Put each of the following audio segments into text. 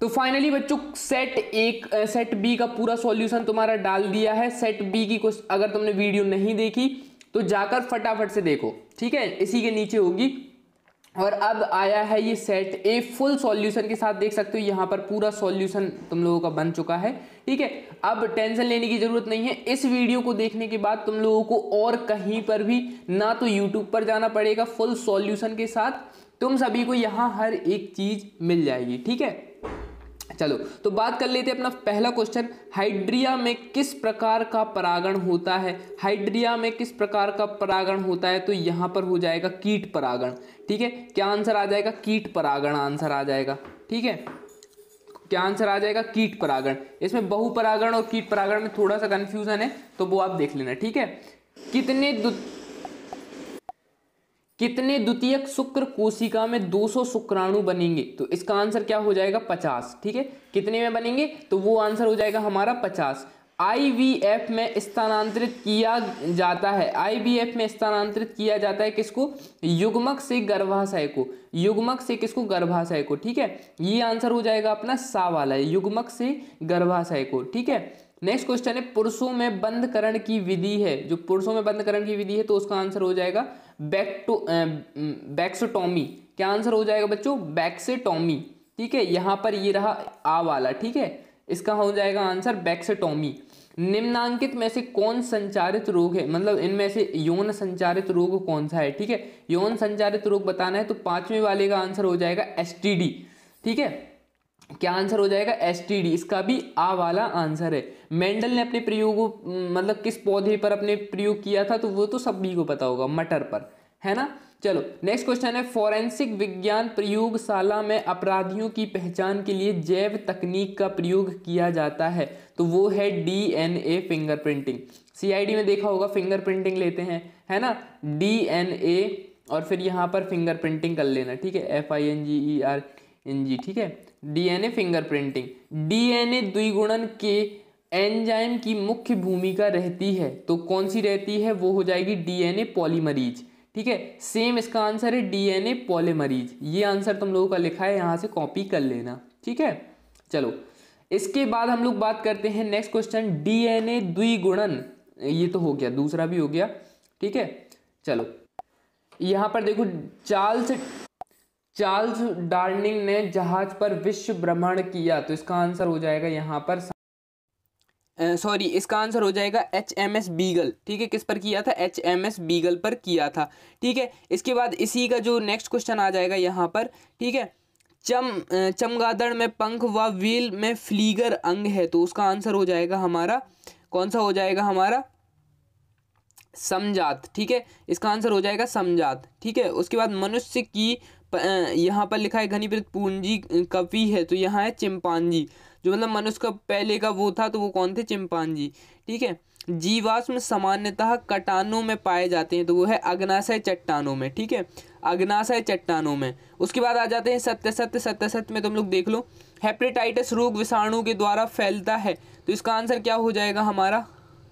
तो फाइनली बच्चों सेट एक सेट बी का पूरा सॉल्यूशन तुम्हारा डाल दिया है सेट बी की कुछ अगर तुमने वीडियो नहीं देखी तो जाकर फटाफट से देखो ठीक है इसी के नीचे होगी और अब आया है ये सेट ए फुल सॉल्यूशन के साथ देख सकते हो यहाँ पर पूरा सॉल्यूशन तुम लोगों का बन चुका है ठीक है अब टेंशन लेने की ज़रूरत नहीं है इस वीडियो को देखने के बाद तुम लोगों को और कहीं पर भी ना तो यूट्यूब पर जाना पड़ेगा फुल सॉल्यूशन के साथ तुम सभी को यहाँ हर एक चीज़ मिल जाएगी ठीक है चलो तो बात कर लेते हैं अपना पहला क्वेश्चन हाइड्रिया में किस प्रकार का परागण होता है हाइड्रिया में किस प्रकार का परागण होता है तो यहां पर हो जाएगा कीट परागण ठीक है क्या आंसर आ जाएगा कीट परागण आंसर आ जाएगा ठीक है क्या आंसर आ जाएगा कीट परागण इसमें बहुपरागण और कीट परागण में थोड़ा सा कंफ्यूजन है तो वो आप देख लेना ठीक है कितने कितने द्वितीयक शुक्र कोशिका में 200 शुक्राणु बनेंगे तो इसका आंसर क्या हो जाएगा 50 ठीक है कितने में बनेंगे तो वो आंसर हो जाएगा हमारा 50 आईवीएफ में स्थानांतरित किया जाता है आईवीएफ में स्थानांतरित किया जाता है किसको युग्मक से गर्भाशय को युग्मक से किसको गर्भाशय को ठीक है ये आंसर हो जाएगा अपना सा वाला युग्मक से गर्भाशय को ठीक है नेक्स्ट क्वेश्चन है पुरुषों में बंधकरण की विधि है जो पुरुषों में बंधकरण की विधि है तो उसका आंसर हो जाएगा बैक टू बैक्सोटॉमी क्या आंसर हो जाएगा बच्चों बैक्सेटॉमी ठीक है यहाँ पर ये रहा आ वाला ठीक है इसका हो जाएगा आंसर बैक्सेटॉमी निम्नांकित में से कौन संचारित रोग है मतलब इनमें से यौन संचारित रोग कौन सा है ठीक है यौन संचारित रोग बताना है तो पांचवें वाले का आंसर हो जाएगा एस ठीक है क्या आंसर हो जाएगा एस इसका भी आ वाला आंसर है मेंडल ने अपने प्रयोग मतलब किस पौधे पर अपने प्रयोग किया था तो वो तो सभी को पता होगा मटर पर है ना चलो नेक्स्ट क्वेश्चन है फॉरेंसिक विज्ञान प्रयोगशाला में अपराधियों की पहचान के लिए जैव तकनीक का प्रयोग किया जाता है तो वो है डीएनए फिंगरप्रिंटिंग सीआईडी में देखा होगा फिंगरप्रिंटिंग लेते हैं है ना डीएनए और फिर यहाँ पर फिंगरप्रिंटिंग कर लेना ठीक है F I N G E R N G ठीक है डीएनए फिंगरप्रिंटिंग डीएनए द्विगुणन के एंजाइम की मुख्य भूमिका रहती है तो कौन सी रहती है वो हो जाएगी डीएनए पॉलीमरीज ठीक है सेम इसका आंसर है डीएनए पॉलीमरीज ये आंसर तुम लोगों का लिखा है यहाँ से कॉपी कर लेना ठीक है चलो इसके बाद हम लोग बात करते हैं नेक्स्ट क्वेश्चन डीएनए द्विगुणन ये तो हो गया दूसरा भी हो गया ठीक है चलो यहाँ पर देखो चार्ल्स चार्ल्स डार्निंग ने जहाज पर विश्व भ्रमण किया तो इसका आंसर हो जाएगा यहाँ पर सॉरी इसका आंसर हो जाएगा एच एम एस बीगल ठीक है किस पर किया था एच एम एस बीगल पर किया था ठीक है इसके बाद इसी का जो नेक्स्ट क्वेश्चन आ जाएगा यहाँ पर ठीक है चम चमगादड़ में पंख व व्हील में फ्लीगर अंग है तो उसका आंसर हो जाएगा हमारा कौन सा हो जाएगा हमारा समझात ठीक है इसका आंसर हो जाएगा समझात ठीक है उसके बाद मनुष्य की यहाँ पर लिखा है घनीपृत पूंजी कवि है तो यहाँ है चिंपांजी जो मतलब मनुष्य का पहले का वो था तो वो कौन थे चिंपांजी ठीक है जीवाश्म सामान्यतः कटानों में पाए जाते हैं तो वो है अग्नाशय चट्टानों में ठीक है अग्नाशय चट्टानों में उसके बाद आ जाते हैं सत्य सत्य सत्य सत्य में तुम तो लोग देख लो हेपेटाइटिस रोग विषाणु के द्वारा फैलता है तो इसका आंसर क्या हो जाएगा हमारा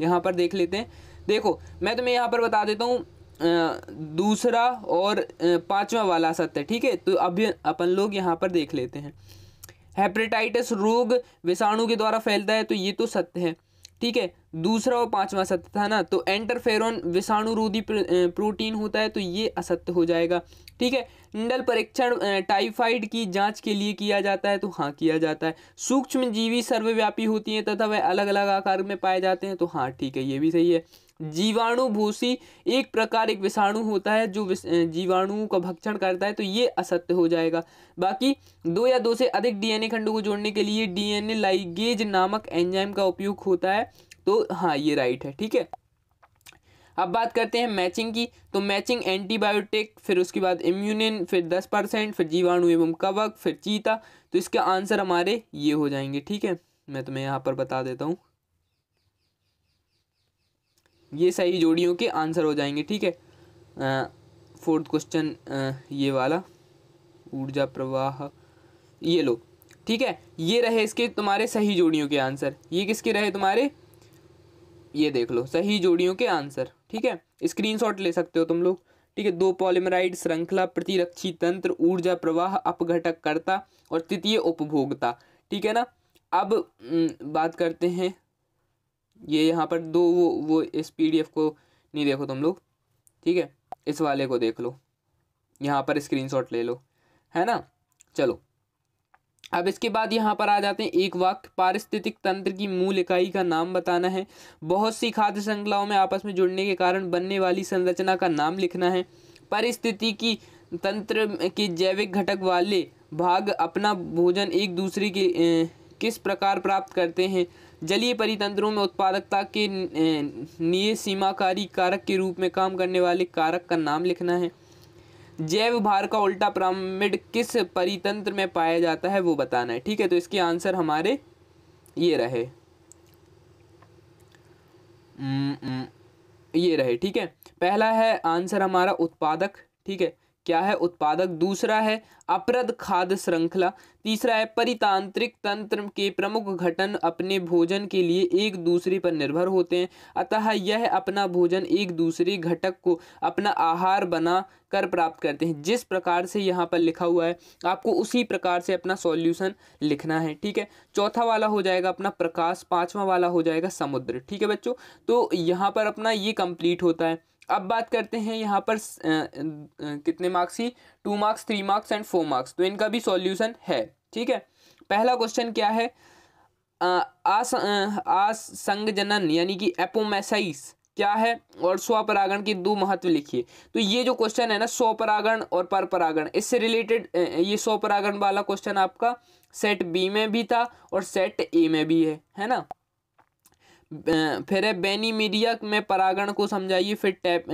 यहाँ पर देख लेते हैं देखो मैं तुम्हें यहाँ पर बता देता हूँ दूसरा और पांचवा वाला सत्य ठीक है तो अभी अपन लोग यहाँ पर देख लेते हैं हेपेटाइटिस रोग विषाणु के द्वारा फैलता है तो ये तो सत्य है ठीक है दूसरा और पांचवा सत्य था ना तो एंटरफेरॉन विषाणु रोधी प्रोटीन होता है तो ये असत्य हो जाएगा ठीक है निडल परीक्षण टाइफाइड की जांच के लिए किया जाता है तो हाँ किया जाता है सूक्ष्म जीवी सर्वव्यापी होती हैं तथा वह अलग अलग आकार में पाए जाते हैं तो हाँ ठीक है ये भी सही है जीवाणु भूसी एक प्रकार एक विषाणु होता है जो जीवाणुओं का भक्षण करता है तो ये असत्य हो जाएगा बाकी दो या दो से अधिक डीएनए खंडों को जोड़ने के लिए डीएनए लाइगेज नामक एंजाइम का उपयोग होता है तो हाँ ये राइट है ठीक है अब बात करते हैं मैचिंग की तो मैचिंग एंटीबायोटिक फिर उसके बाद इम्यूनिन फिर दस परसेंट फिर जीवाणु एवं कवक फिर चीता तो इसका आंसर हमारे ये हो जाएंगे ठीक है मैं तुम्हें यहाँ पर बता देता हूँ ये सही जोड़ियों के आंसर हो जाएंगे ठीक है फोर्थ क्वेश्चन ये वाला ऊर्जा प्रवाह ये लो ठीक है ये रहे इसके तुम्हारे सही जोड़ियों के आंसर ये किसके रहे तुम्हारे ये देख लो सही जोड़ियों के आंसर ठीक है स्क्रीनशॉट ले सकते हो तुम लोग ठीक है दो पॉलीमराइड श्रृंखला प्रतिरक्षी तंत्र ऊर्जा प्रवाह अपघटक करता और तृतीय उपभोगता ठीक है ना अब बात करते हैं ये यहाँ पर दो वो वो इस पी को नहीं देखो तुम लोग ठीक है इस वाले को देख लो यहाँ पर स्क्रीनशॉट ले लो है ना चलो अब इसके बाद यहाँ पर आ जाते हैं एक वाक्य पारिस्थितिक तंत्र की मूल इकाई का नाम बताना है बहुत सी खाद्य श्रृंखलाओं में आपस में जुड़ने के कारण बनने वाली संरचना का नाम लिखना है परिस्थिति की तंत्र के जैविक घटक वाले भाग अपना भोजन एक दूसरे के किस प्रकार प्राप्त करते हैं जलीय परितंत्रों में उत्पादकता के निय सीमाकारी कारक के रूप में काम करने वाले कारक का नाम लिखना है जैव भार का उल्टा प्रामिड किस परितंत्र में पाया जाता है वो बताना है ठीक है तो इसके आंसर हमारे ये रहे ये रहे ठीक है पहला है आंसर हमारा उत्पादक ठीक है क्या है उत्पादक दूसरा है अपरद खाद्य श्रृंखला तीसरा है परितांत्रिक तंत्र के प्रमुख घटन अपने भोजन के लिए एक दूसरे पर निर्भर होते हैं अतः यह अपना भोजन एक दूसरे घटक को अपना आहार बना कर प्राप्त करते हैं जिस प्रकार से यहाँ पर लिखा हुआ है आपको उसी प्रकार से अपना सॉल्यूशन लिखना है ठीक है चौथा वाला हो जाएगा अपना प्रकाश पाँचवा वाला हो जाएगा समुद्र ठीक है बच्चों तो यहाँ पर अपना ये कंप्लीट होता है अब बात करते हैं यहाँ पर कितने मार्क्स ही two marks three marks and four marks तो इनका भी सॉल्यूशन है ठीक है पहला क्वेश्चन क्या है आस यानी कि एपोमेसाइस क्या है और स्वपरागण के दो महत्व लिखिए तो ये जो क्वेश्चन है ना स्वपरागण और परपरागण इससे रिलेटेड ये स्वपरागण वाला क्वेश्चन आपका सेट बी में भी था और सेट ए में भी है है ना फिर है मीडिया में परागण को समझाइए फिर टैप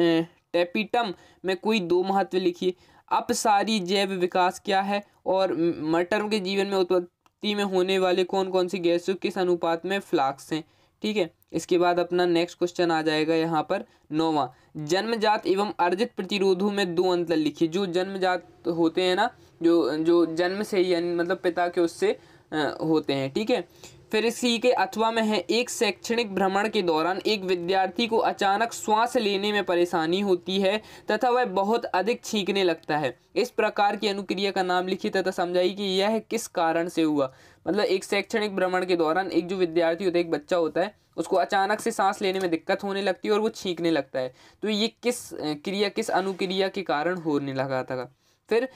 टेपिटम में कोई दो महत्व लिखिए अपसारी जैव विकास क्या है और मटर के जीवन में उत्पत्ति में होने वाले कौन कौन सी गैसों किस अनुपात में फ्लाक्स हैं ठीक है इसके बाद अपना नेक्स्ट क्वेश्चन आ जाएगा यहाँ पर नौवा जन्मजात एवं अर्जित प्रतिरोधों में दो अंतर लिखिए जो जन्मजात होते हैं ना जो जो जन्म से ही मतलब पिता के उससे होते हैं ठीक है फिर इसी के अथवा में है एक शैक्षणिक भ्रमण के दौरान एक विद्यार्थी को अचानक श्वास लेने में परेशानी होती है तथा वह बहुत अधिक छींकने लगता है इस प्रकार की अनुक्रिया का नाम लिखिए तथा समझाइए कि यह किस कारण से हुआ मतलब एक शैक्षणिक भ्रमण के दौरान एक जो विद्यार्थी होता है एक बच्चा होता है उसको अचानक से सांस लेने में दिक्कत होने लगती है और वो छींकने लगता है तो ये किस क्रिया किस अनुक्रिया के कारण होने लगा था फिर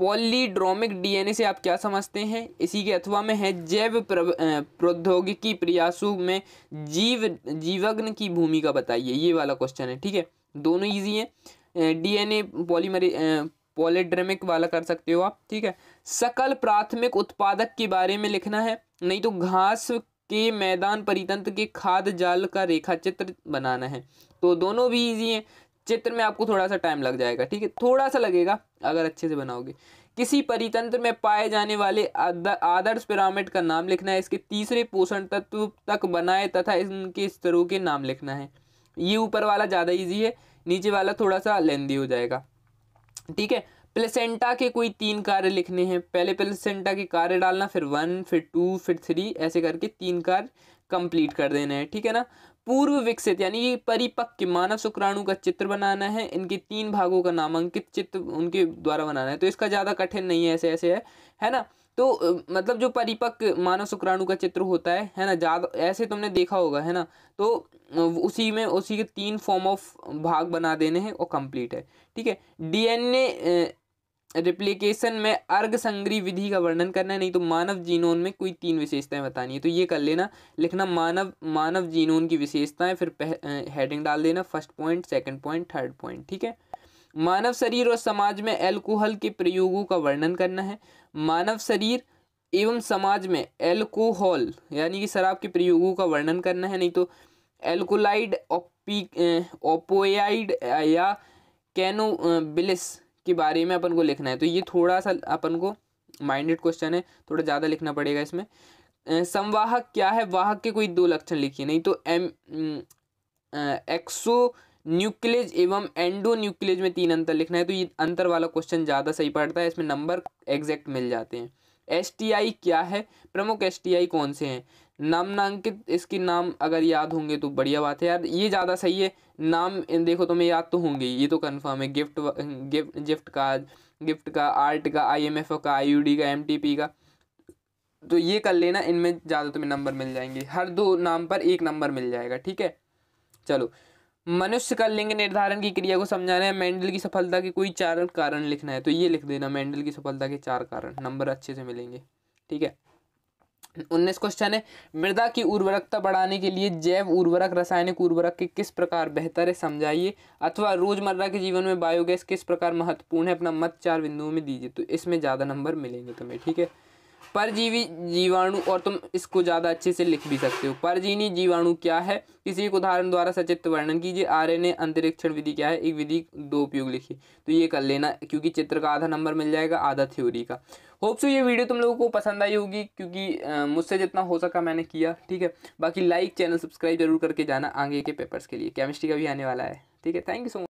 पॉलीड्रोमिक डीएनए से आप क्या समझते हैं इसी के अथवा में है जैव प्रौद्योगिकी प्रयासों में जीव जीवग्न की भूमिका बताइए ये वाला क्वेश्चन है ठीक है दोनों इजी हैं डीएनए पॉलीमरी पॉलीड्रोमिक वाला कर सकते हो आप ठीक है सकल प्राथमिक उत्पादक के बारे में लिखना है नहीं तो घास के मैदान परितंत्र के खाद जाल का रेखा चित्र बनाना है तो दोनों भी ईजी हैं चित्र में आपको थोड़ा सा टाइम लग जाएगा ठीक है थोड़ा सा लगेगा अगर अच्छे से बनाओगे किसी परितंत्र में पाए जाने वाले आदर्श पिरामिड का नाम लिखना है इसके तीसरे पोषण तत्व तक बनाए तथा इनके स्तरों के नाम लिखना है ये ऊपर वाला ज़्यादा ईजी है नीचे वाला थोड़ा सा लेंदी हो जाएगा ठीक है प्लेसेंटा के कोई तीन कार्य लिखने हैं पहले प्लेसेंटा के कार्य डालना फिर वन फिर टू फिर थ्री ऐसे करके तीन कार्य कंप्लीट कर देना है ठीक है ना पूर्व विकसित यानी ये परिपक्व मानव शुक्राणु का चित्र बनाना है इनके तीन भागों का नामांकित चित्र उनके द्वारा बनाना है तो इसका ज़्यादा कठिन नहीं है ऐसे ऐसे है है ना तो मतलब जो परिपक्व मानव शुक्राणु का चित्र होता है है ना ज़्यादा ऐसे तुमने देखा होगा है ना तो उसी में उसी के तीन फॉर्म ऑफ भाग बना देने हैं और कंप्लीट है ठीक है डीएनए रिप्लीकेशन में अर्घ संग्री विधि का वर्णन करना है नहीं तो मानव जीनोन में कोई तीन विशेषताएं बतानी है तो ये कर लेना लिखना मानव मानव जीनोन की विशेषताएं फिर हेडिंग डाल देना first point second point third point ठीक है मानव शरीर और समाज में एल्कोहल के प्रयोगों का वर्णन करना है मानव शरीर एवं समाज में एल्कोहल यानी कि शराब के प्रयोगों का वर्णन करना है नहीं तो एल्कोलाइड ओपी ओपोयाइड या कैनोबिलिस के बारे में अपन को लिखना है तो ये थोड़ा सा अपन को माइंडेड क्वेश्चन है थोड़ा ज़्यादा लिखना पड़ेगा इसमें संवाहक क्या है वाहक के कोई दो लक्षण लिखिए नहीं तो एम एक्सो न्यूक्लेज एवं एंडो न्यूक्लेज में तीन अंतर लिखना है तो ये अंतर वाला क्वेश्चन ज़्यादा सही पड़ता है इसमें नंबर एग्जैक्ट मिल जाते हैं एस क्या है प्रमुख एस कौन से हैं नामनांकित इसकी नाम अगर याद होंगे तो बढ़िया बात है यार ये ज़्यादा सही है नाम देखो तुम्हें याद तो होंगे ये तो कन्फर्म है गिफ्ट गिफ्ट गिफ्ट का गिफ्ट का आर्ट का आई एम एफ का आई यू डी का एम टी पी का तो ये कर लेना इनमें ज़्यादा तुम्हें नंबर मिल जाएंगे हर दो नाम पर एक नंबर मिल जाएगा ठीक है चलो मनुष्य का लिंग निर्धारण की क्रिया को समझाना है मेंडल की सफलता के कोई चार कारण लिखना है तो ये लिख देना मेंडल की सफलता के चार कारण नंबर अच्छे से मिलेंगे ठीक है उन्नीस क्वेश्चन है मृदा की उर्वरकता बढ़ाने के लिए जैव उर्वरक रासायनिक उर्वरक के किस प्रकार बेहतर है समझाइए अथवा रोजमर्रा के जीवन में बायोगैस किस प्रकार महत्वपूर्ण है अपना मत चार बिंदुओं में दीजिए तो इसमें ज़्यादा नंबर मिलेंगे तुम्हें ठीक है परजीवी जीवाणु और तुम इसको ज़्यादा अच्छे से लिख भी सकते हो परजीनी जीवाणु क्या है किसी एक उदाहरण द्वारा सचित्र वर्णन कीजिए आरएनए अंतरिक्षण विधि क्या है एक विधि दो उपयोग लिखिए तो ये कर लेना क्योंकि चित्र का आधा नंबर मिल जाएगा आधा थ्योरी का सो ये वीडियो तुम लोगों को पसंद आई होगी क्योंकि मुझसे जितना हो सका मैंने किया ठीक है बाकी लाइक चैनल सब्सक्राइब जरूर करके जाना आगे के पेपर्स के लिए केमिस्ट्री का भी आने वाला है ठीक है थैंक यू सो मच